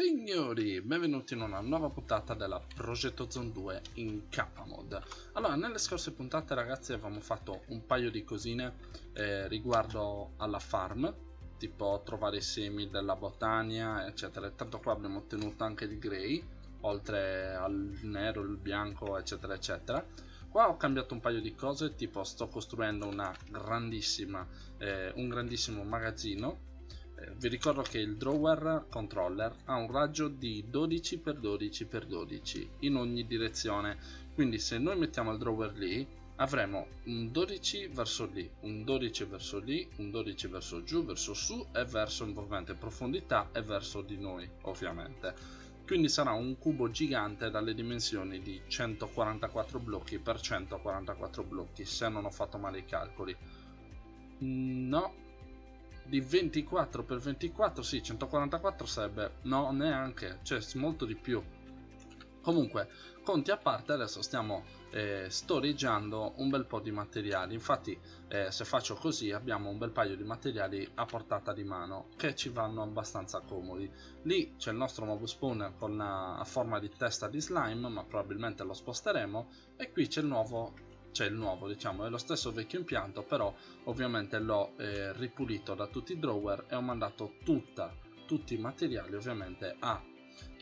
Signori, benvenuti in una nuova puntata della Progetto Zone 2 in K-Mod. Allora, nelle scorse puntate ragazzi avevamo fatto un paio di cosine eh, riguardo alla farm, tipo trovare i semi della botania, eccetera. Tanto qua abbiamo ottenuto anche il grey, oltre al nero, il bianco, eccetera, eccetera. Qua ho cambiato un paio di cose, tipo sto costruendo una grandissima, eh, un grandissimo magazzino eh, vi ricordo che il drawer controller ha un raggio di 12x12x12 in ogni direzione quindi se noi mettiamo il drawer lì avremo un 12 verso lì un 12 verso lì un 12 verso giù verso su e verso ovviamente profondità e verso di noi ovviamente quindi sarà un cubo gigante dalle dimensioni di 144 blocchi per 144 blocchi se non ho fatto male i calcoli mm, no di 24 x 24 sì 144 sarebbe no neanche cioè molto di più comunque conti a parte adesso stiamo eh, storeggiando un bel po' di materiali infatti eh, se faccio così abbiamo un bel paio di materiali a portata di mano che ci vanno abbastanza comodi lì c'è il nostro nuovo spawner con la forma di testa di slime ma probabilmente lo sposteremo e qui c'è il nuovo c'è il nuovo, diciamo, è lo stesso vecchio impianto, però ovviamente l'ho eh, ripulito da tutti i drawer e ho mandato tutta, tutti i materiali ovviamente a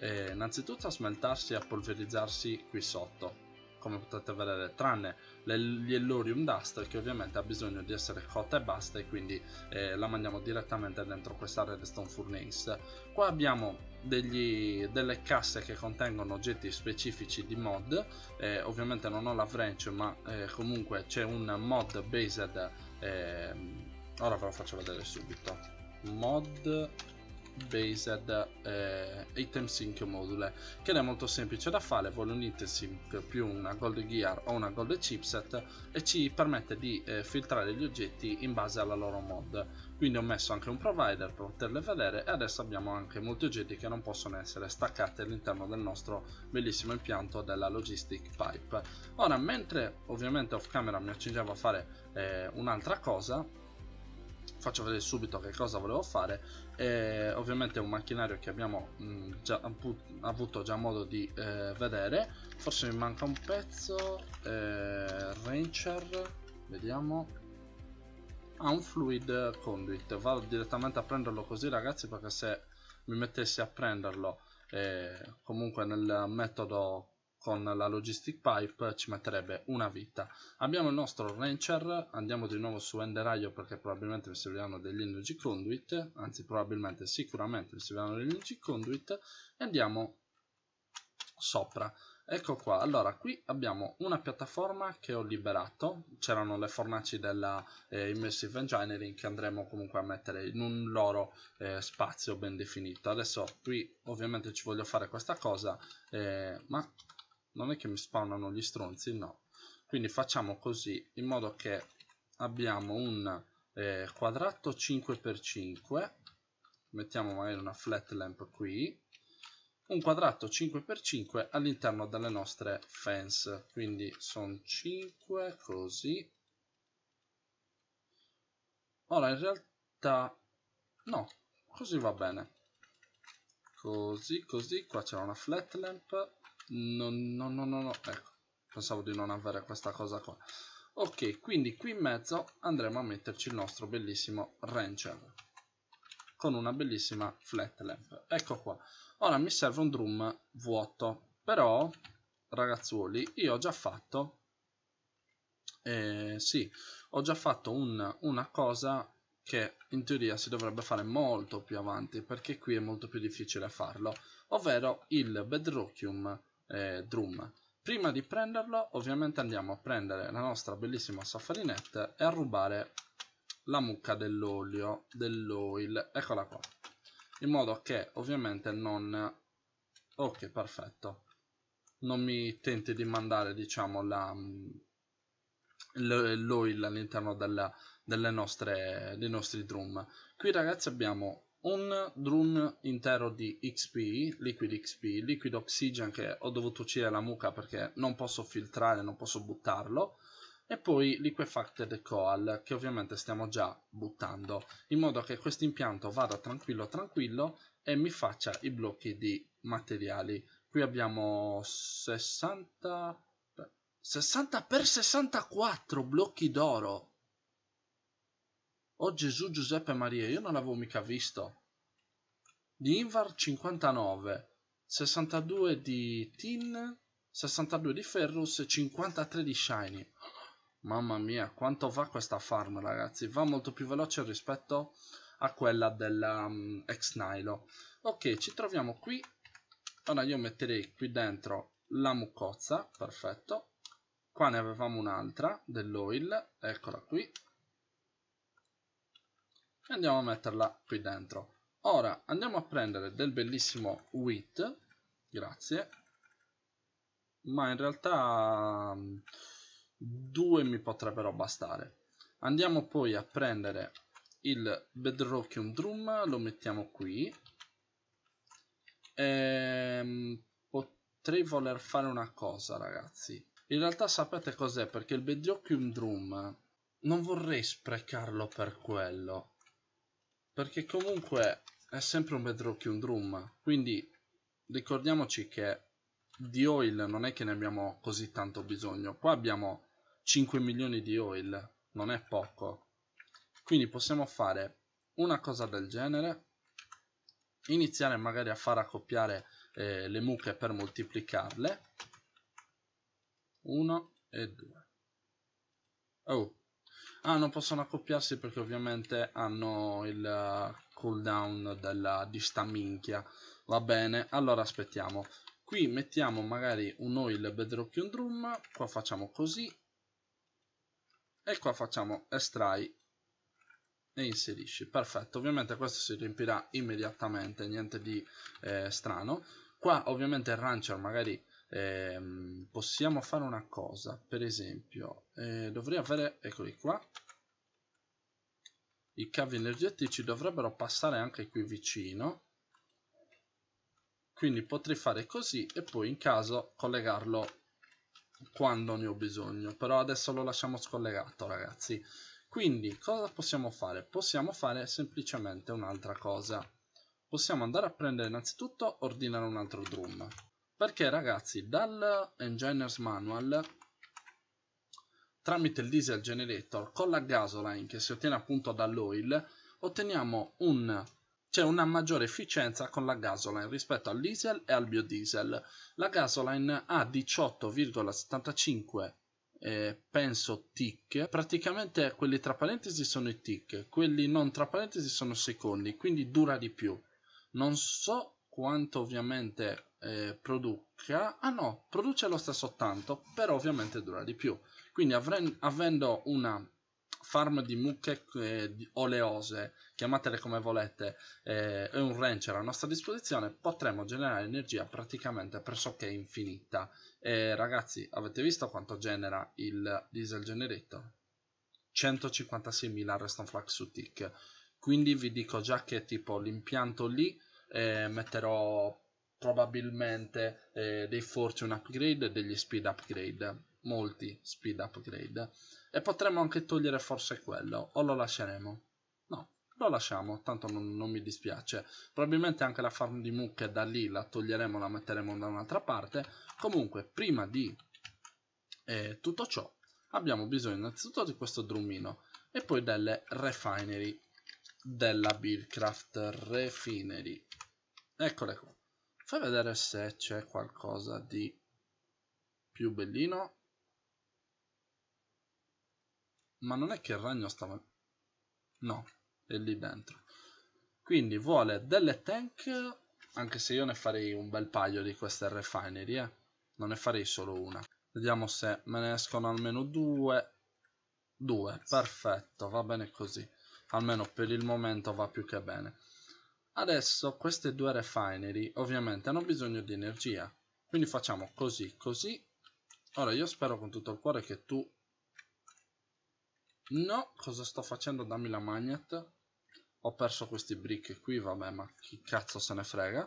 eh, innanzitutto a smeltarsi e a polverizzarsi qui sotto come potete vedere tranne l'Ellorium dust che ovviamente ha bisogno di essere cotta e basta e quindi eh, la mandiamo direttamente dentro questa Redstone Furnace qua abbiamo degli, delle casse che contengono oggetti specifici di mod eh, ovviamente non ho la wrench ma eh, comunque c'è un mod based ehm, ora ve lo faccio vedere subito mod based eh, item sync module che è molto semplice da fare vuole un item sync più una gold gear o una gold chipset e ci permette di eh, filtrare gli oggetti in base alla loro mod quindi ho messo anche un provider per poterle vedere e adesso abbiamo anche molti oggetti che non possono essere staccati all'interno del nostro bellissimo impianto della logistic pipe ora mentre ovviamente off camera mi accingevo a fare eh, un'altra cosa faccio vedere subito che cosa volevo fare e ovviamente un macchinario che abbiamo mh, mm, già, avuto già modo di eh, vedere forse mi manca un pezzo eh, Rancher vediamo ha un fluid conduit vado direttamente a prenderlo così ragazzi perché se mi mettessi a prenderlo eh, comunque nel metodo con la logistic pipe ci metterebbe una vita abbiamo il nostro rancher andiamo di nuovo su enderaio perché probabilmente mi serviranno degli energy conduit anzi probabilmente sicuramente mi serviranno degli energy conduit e andiamo sopra ecco qua allora qui abbiamo una piattaforma che ho liberato c'erano le fornaci della eh, immersive engineering che andremo comunque a mettere in un loro eh, spazio ben definito adesso qui ovviamente ci voglio fare questa cosa eh, ma non è che mi spawnano gli stronzi no quindi facciamo così in modo che abbiamo un eh, quadrato 5x5 mettiamo magari una flat lamp qui un quadrato 5x5 all'interno delle nostre fence quindi sono 5 così ora in realtà no così va bene così così qua c'è una flat lamp no no no no, no. ecco pensavo di non avere questa cosa qua ok quindi qui in mezzo andremo a metterci il nostro bellissimo rancher con una bellissima flat lamp ecco qua ora mi serve un drum vuoto però ragazzuoli io ho già fatto eh, sì ho già fatto un, una cosa che in teoria si dovrebbe fare molto più avanti perché qui è molto più difficile farlo ovvero il bedrockium eh, drum. Prima di prenderlo ovviamente andiamo a prendere la nostra bellissima saffarinetta e a rubare la mucca dell'olio, dell'oil, eccola qua. In modo che ovviamente non... Ok, perfetto. Non mi tenti di mandare, diciamo, l'oil all'interno dei nostri drum. Qui ragazzi abbiamo un drun intero di XP, liquid XP, liquid oxygen che ho dovuto uccidere la mucca perché non posso filtrare, non posso buttarlo, e poi liquefacted coal che ovviamente stiamo già buttando, in modo che questo impianto vada tranquillo tranquillo e mi faccia i blocchi di materiali. Qui abbiamo 60... 60 x 64 blocchi d'oro Oh Gesù Giuseppe Maria, io non l'avevo mica visto. Di Invar 59, 62 di Tin, 62 di Ferrus, e 53 di Shiny. Mamma mia, quanto va questa farm ragazzi, va molto più veloce rispetto a quella dell'ex mm, um, Nilo. Ok, ci troviamo qui. Ora io metterei qui dentro la mucozza, perfetto. Qua ne avevamo un'altra dell'oil, eccola qui, andiamo a metterla qui dentro. Ora andiamo a prendere del bellissimo wheat, grazie, ma in realtà mm, due mi potrebbero bastare. Andiamo poi a prendere il bedrockium drum, lo mettiamo qui. E ehm, potrei voler fare una cosa ragazzi. In realtà sapete cos'è perché il bedrockium drum non vorrei sprecarlo per quello perché comunque è sempre un bedrock un drum quindi ricordiamoci che di oil non è che ne abbiamo così tanto bisogno qua abbiamo 5 milioni di oil non è poco quindi possiamo fare una cosa del genere iniziare magari a far accoppiare eh, le mucche per moltiplicarle 1 e 2 oh Ah, non possono accoppiarsi perché ovviamente hanno il eh, cooldown della, di sta minchia. Va bene, allora aspettiamo. Qui mettiamo magari un oil bedrock in drum, qua facciamo così. E qua facciamo estrai e inserisci. Perfetto, ovviamente questo si riempirà immediatamente, niente di eh, strano. Qua ovviamente il rancher magari eh, possiamo fare una cosa per esempio eh, dovrei avere eccoli qua i cavi energetici dovrebbero passare anche qui vicino quindi potrei fare così e poi in caso collegarlo quando ne ho bisogno però adesso lo lasciamo scollegato ragazzi quindi cosa possiamo fare? possiamo fare semplicemente un'altra cosa possiamo andare a prendere innanzitutto ordinare un altro drum perché ragazzi dal engineer's manual tramite il diesel generator con la gasoline che si ottiene appunto dall'oil otteniamo un c'è cioè una maggiore efficienza con la gasoline rispetto al diesel e al biodiesel la gasoline ha 18,75 eh, penso tick praticamente quelli tra parentesi sono i tick quelli non tra parentesi sono secondi quindi dura di più non so quanto ovviamente eh, produca, ah no, produce lo stesso tanto, però ovviamente dura di più. Quindi avren, avendo una farm di mucche eh, oleose, chiamatele come volete, eh, e un rancher a nostra disposizione, potremo generare energia praticamente pressoché infinita. Eh, ragazzi, avete visto quanto genera il diesel generator? 156.000 reston flux su tick. Quindi vi dico già che tipo l'impianto lì eh, metterò probabilmente eh, dei fortune upgrade e degli speed upgrade, molti speed upgrade, e potremmo anche togliere forse quello, o lo lasceremo? No, lo lasciamo, tanto non, non mi dispiace, probabilmente anche la farm di mucche da lì la toglieremo, la metteremo da un'altra parte, comunque prima di eh, tutto ciò abbiamo bisogno innanzitutto di questo drumino e poi delle refinery della Buildcraft Refinery. Eccole qua. Fai vedere se c'è qualcosa di più bellino. Ma non è che il ragno stava... No, è lì dentro. Quindi vuole delle tank, anche se io ne farei un bel paio di queste refinery, eh. Non ne farei solo una. Vediamo se me ne escono almeno due. Due, perfetto, va bene così. Almeno per il momento va più che bene. Adesso queste due refinery ovviamente hanno bisogno di energia, quindi facciamo così, così. Ora io spero con tutto il cuore che tu... No, cosa sto facendo? Dammi la magnet. Ho perso questi brick qui, vabbè, ma chi cazzo se ne frega.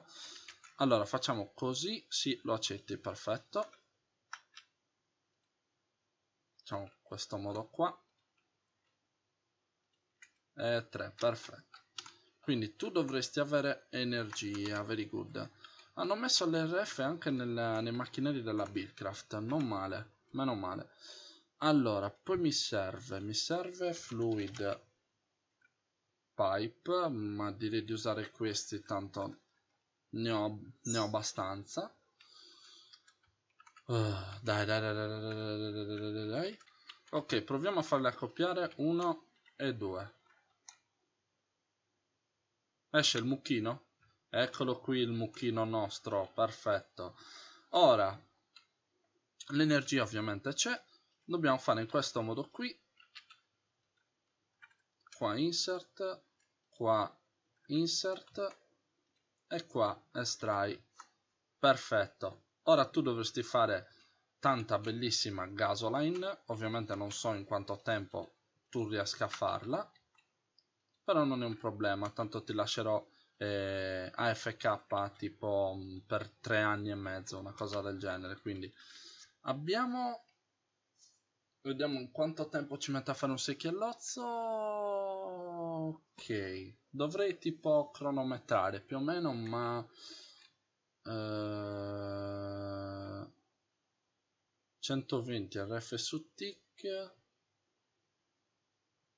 Allora, facciamo così, sì, lo accetti, perfetto. Facciamo questo modo qua. E tre, perfetto. Quindi tu dovresti avere energia, very good. Hanno messo l'RF anche nella, nei macchinari della Buildcraft, non male, meno male. Allora, poi mi serve, mi serve fluid pipe, ma direi di usare questi, tanto ne ho, ne ho abbastanza. Uh, dai, dai, dai, dai, dai, dai, dai, dai, dai. Ok, proviamo a farle accoppiare uno e due. Esce il mucchino? Eccolo qui il mucchino nostro, perfetto. Ora, l'energia ovviamente c'è, dobbiamo fare in questo modo qui. Qua insert, qua insert e qua estrai. Perfetto. Ora tu dovresti fare tanta bellissima gasoline, ovviamente non so in quanto tempo tu riesca a farla però non è un problema, tanto ti lascerò eh, AFK tipo mm, per tre anni e mezzo, una cosa del genere, quindi abbiamo... Vediamo quanto tempo ci mette a fare un secchiellozzo. Ok, dovrei tipo cronometrare più o meno, ma... Eh, 120 RF su tick,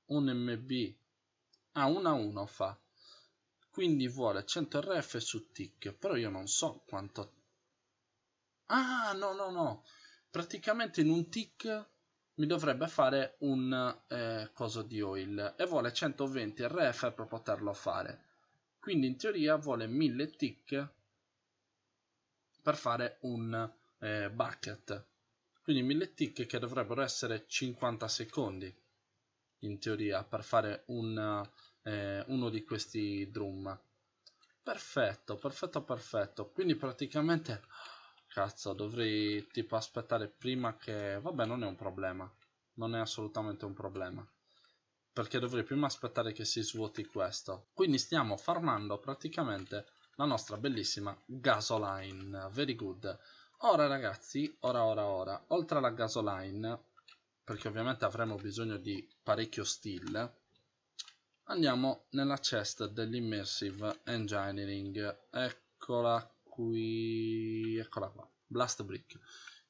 1 MB Ah, a 1 a 1 fa quindi vuole 100 rf su tick però io non so quanto ah no no no praticamente in un tick mi dovrebbe fare un eh, coso di oil e vuole 120 rf per poterlo fare quindi in teoria vuole 1000 tick per fare un eh, bucket quindi 1000 tick che dovrebbero essere 50 secondi in teoria per fare un, eh, uno di questi drum perfetto perfetto perfetto quindi praticamente cazzo dovrei tipo aspettare prima che vabbè non è un problema non è assolutamente un problema perché dovrei prima aspettare che si svuoti questo quindi stiamo farmando praticamente la nostra bellissima gasoline very good ora ragazzi ora ora ora oltre alla gasoline perché ovviamente avremo bisogno di parecchio steel andiamo nella chest dell'immersive engineering eccola qui eccola qua blast brick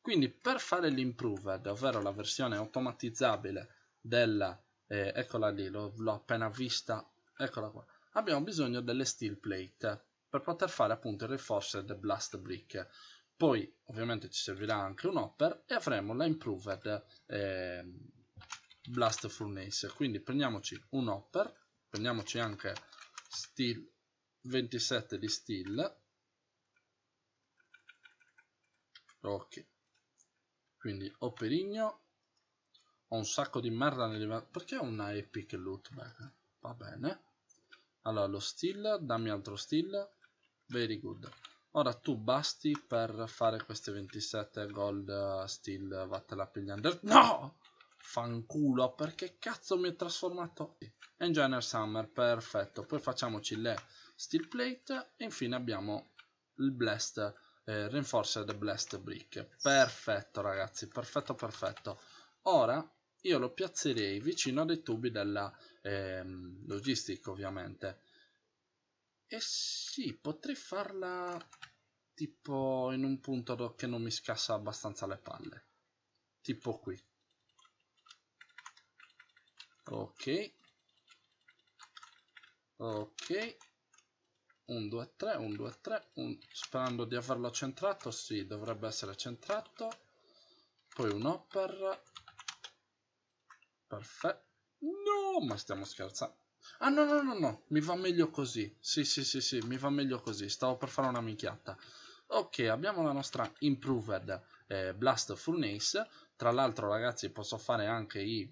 quindi per fare l'improved ovvero la versione automatizzabile della eh, eccola lì l'ho appena vista eccola qua abbiamo bisogno delle steel plate per poter fare appunto il reinforced blast brick poi ovviamente ci servirà anche un hopper e avremo la improved eh, blast furnace quindi prendiamoci un hopper prendiamoci anche steel 27 di steel ok quindi operigno ho un sacco di merda nell'inventario perché ho una epic loot bag va bene allora lo steel dammi altro steel very good Ora tu basti per fare queste 27 gold eh, steel vattela pigliander. No! Fanculo, perché cazzo mi è trasformato? Engineer Summer, perfetto. Poi facciamoci le steel plate e infine abbiamo il blast, eh, reinforced blast brick. Perfetto ragazzi, perfetto, perfetto. Ora io lo piazzerei vicino ai tubi della eh, logistica ovviamente eh sì, potrei farla tipo in un punto che non mi scassa abbastanza le palle. Tipo qui. Ok. Ok. 1, 2, 3, 1, 2, 3. Sperando di averlo centrato, sì, dovrebbe essere centrato. Poi un hopper. Perfetto. No, ma stiamo scherzando. Ah no no no no, mi va meglio così. Sì sì sì sì, mi va meglio così. Stavo per fare una minchiata. Ok, abbiamo la nostra Improved eh, Blast Furnace. Tra l'altro ragazzi posso fare anche i,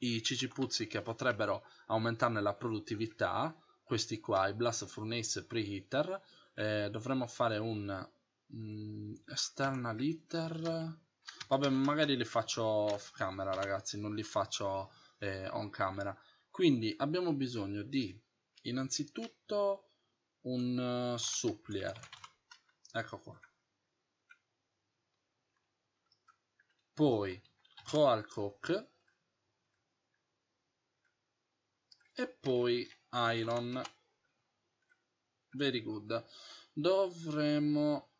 i cicipuzzi che potrebbero aumentarne la produttività. Questi qua, i Blast Furnace Preheater. Eh, dovremmo fare un mm, External Heater. Vabbè, magari li faccio off camera ragazzi, non li faccio eh, on camera. Quindi abbiamo bisogno di innanzitutto un uh, supplier. Ecco qua. Poi Coal Cook e poi Iron. Very good. Dovremmo...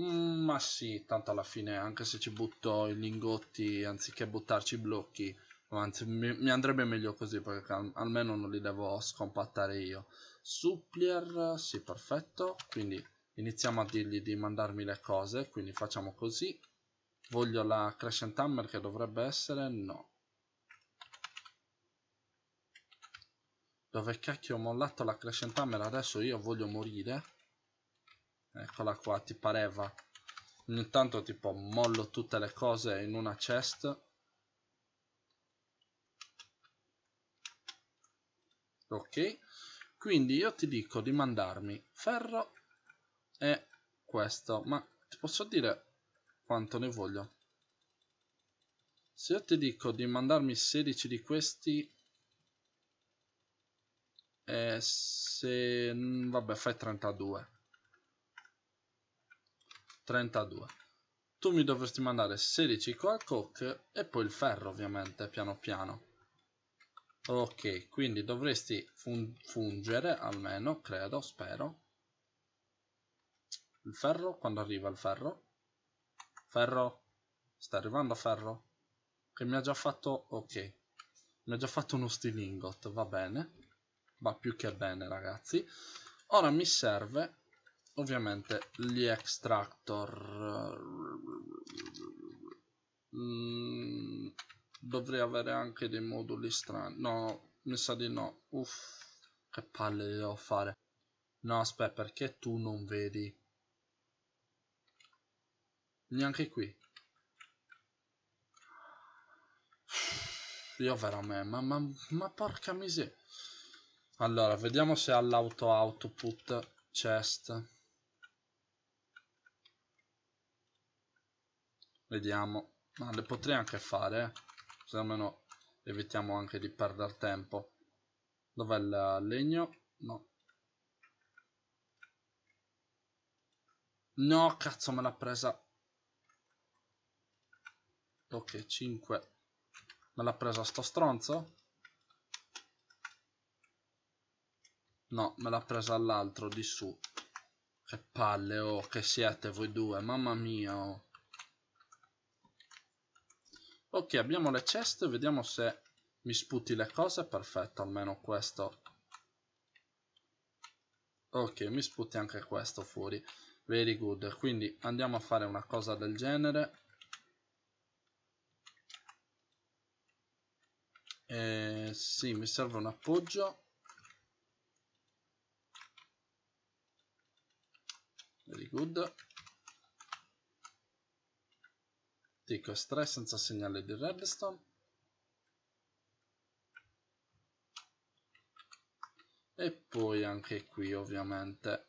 Mm, ma sì, tanto alla fine, anche se ci butto i lingotti, anziché buttarci i blocchi, Anzi, mi, mi andrebbe meglio così perché al, almeno non li devo scompattare io. Supplier, sì, perfetto. Quindi iniziamo a dirgli di mandarmi le cose. Quindi facciamo così. Voglio la Crescent Hammer che dovrebbe essere... No. Dove cacchio ho mollato la Crescent Hammer? Adesso io voglio morire. Eccola qua, ti pareva. Ogni tanto tipo mollo tutte le cose in una chest ok quindi io ti dico di mandarmi ferro e questo ma ti posso dire quanto ne voglio se io ti dico di mandarmi 16 di questi e se mm, vabbè fai 32 32 tu mi dovresti mandare 16 coal coke e poi il ferro ovviamente piano piano ok quindi dovresti fun fungere almeno credo spero il ferro quando arriva il ferro ferro sta arrivando ferro che mi ha già fatto ok mi ha già fatto uno stilingot va bene va più che bene ragazzi ora mi serve ovviamente gli extractor mm, dovrei avere anche dei moduli strani no mi sa di no uff che palle devo fare no aspetta perché tu non vedi neanche qui io veramente ma, ma, ma porca miseria allora vediamo se all'auto output chest vediamo ma ah, le potrei anche fare eh così almeno evitiamo anche di perdere tempo dov'è il legno? no no cazzo me l'ha presa ok 5 me l'ha presa sto stronzo? no me l'ha presa l'altro di su che palle oh che siete voi due mamma mia oh ok abbiamo le chest vediamo se mi sputi le cose perfetto almeno questo ok mi sputi anche questo fuori very good quindi andiamo a fare una cosa del genere eh, sì mi serve un appoggio very good Ticco S3 senza segnale di redstone. E poi anche qui ovviamente.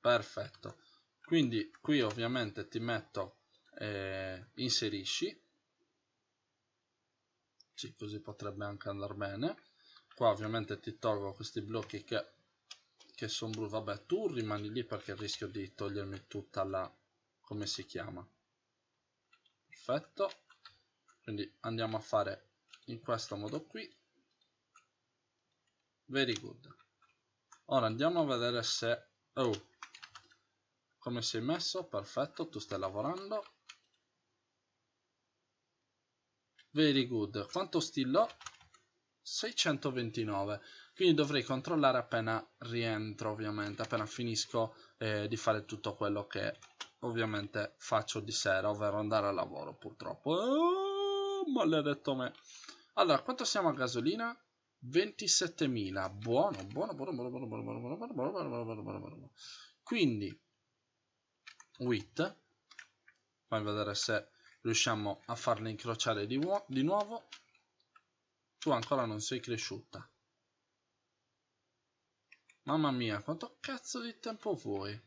Perfetto. Quindi qui ovviamente ti metto eh, inserisci sì, così potrebbe anche andare bene qua ovviamente ti tolgo questi blocchi che, che sono blu vabbè tu rimani lì perché rischio di togliermi tutta la come si chiama perfetto quindi andiamo a fare in questo modo qui very good ora andiamo a vedere se oh come sei messo perfetto tu stai lavorando very good quanto stillo? 629 quindi dovrei controllare appena rientro ovviamente appena finisco eh, di fare tutto quello che ovviamente faccio di sera ovvero andare al lavoro purtroppo oh, maledetto me allora quanto siamo a gasolina? 27.000 buono buono buono buono buono buono buono buono buono buono buono buono buono buono, buono, buono. quindi wheat fammi vedere se riusciamo a farla incrociare di, di nuovo tu ancora non sei cresciuta mamma mia quanto cazzo di tempo vuoi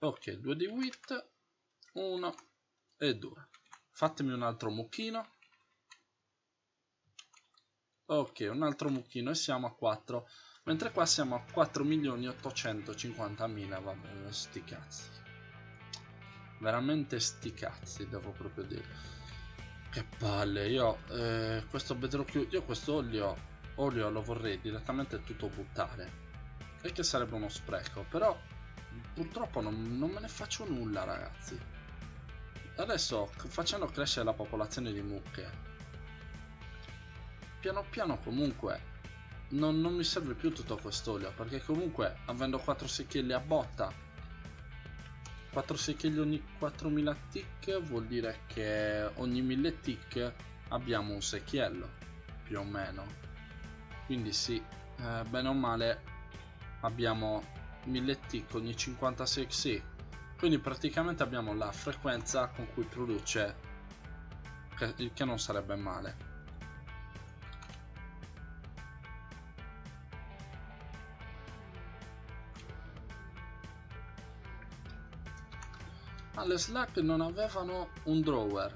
ok 2 di wit 1 e 2 fatemi un altro mucchino ok un altro mucchino e siamo a 4 mentre qua siamo a 4.850.000 vabbè sti cazzi Veramente sti cazzi, devo proprio dire. Che palle, io eh, questo vedrò chiuso. Io questo olio, olio lo vorrei direttamente tutto buttare. E che sarebbe uno spreco, però purtroppo non, non me ne faccio nulla, ragazzi. Adesso, facendo crescere la popolazione di mucche, piano piano comunque non, non mi serve più tutto quest'olio, perché comunque avendo 4 secchielli a botta 4 secchielli ogni 4000 tick vuol dire che ogni 1000 tick abbiamo un secchiello, più o meno. Quindi sì, eh, bene o male abbiamo 1000 tick ogni 56 sì. Quindi praticamente abbiamo la frequenza con cui produce, che non sarebbe male. Ma ah, le Slack non avevano un drawer.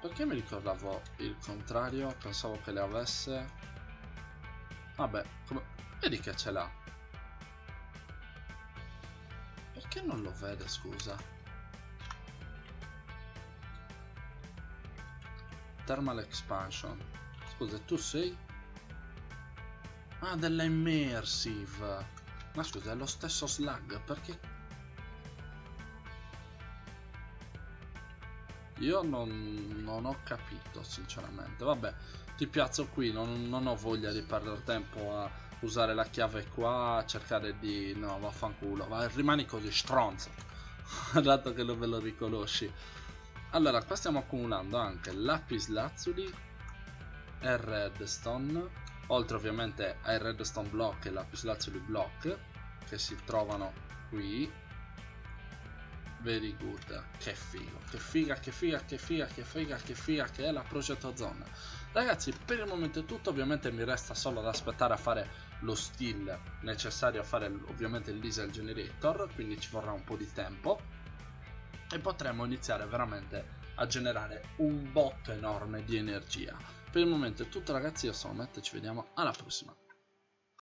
Perché mi ricordavo il contrario? Pensavo che le avesse. Vabbè, come... vedi che ce l'ha. Perché non lo vede, scusa? Thermal Expansion. Scusa, tu sei? Ah, della Immersive. Ma scusa, è lo stesso slug, perché Io non, non ho capito, sinceramente. Vabbè, ti piazzo qui, non, non ho voglia di perdere tempo a usare la chiave qua, a cercare di... No, vaffanculo, va, rimani così, stronzo. Dato che non ve lo riconosci. Allora, qua stiamo accumulando anche lapis e redstone, oltre ovviamente ai redstone block e lapis block, che si trovano qui very good, che figo, che figa, che figa, che figa, che figa, che figa, che è la Project Zone. Ragazzi, per il momento è tutto, ovviamente mi resta solo ad aspettare a fare lo still necessario a fare ovviamente il diesel generator, quindi ci vorrà un po' di tempo e potremo iniziare veramente a generare un botto enorme di energia. Per il momento è tutto ragazzi, io sono Matt e ci vediamo alla prossima.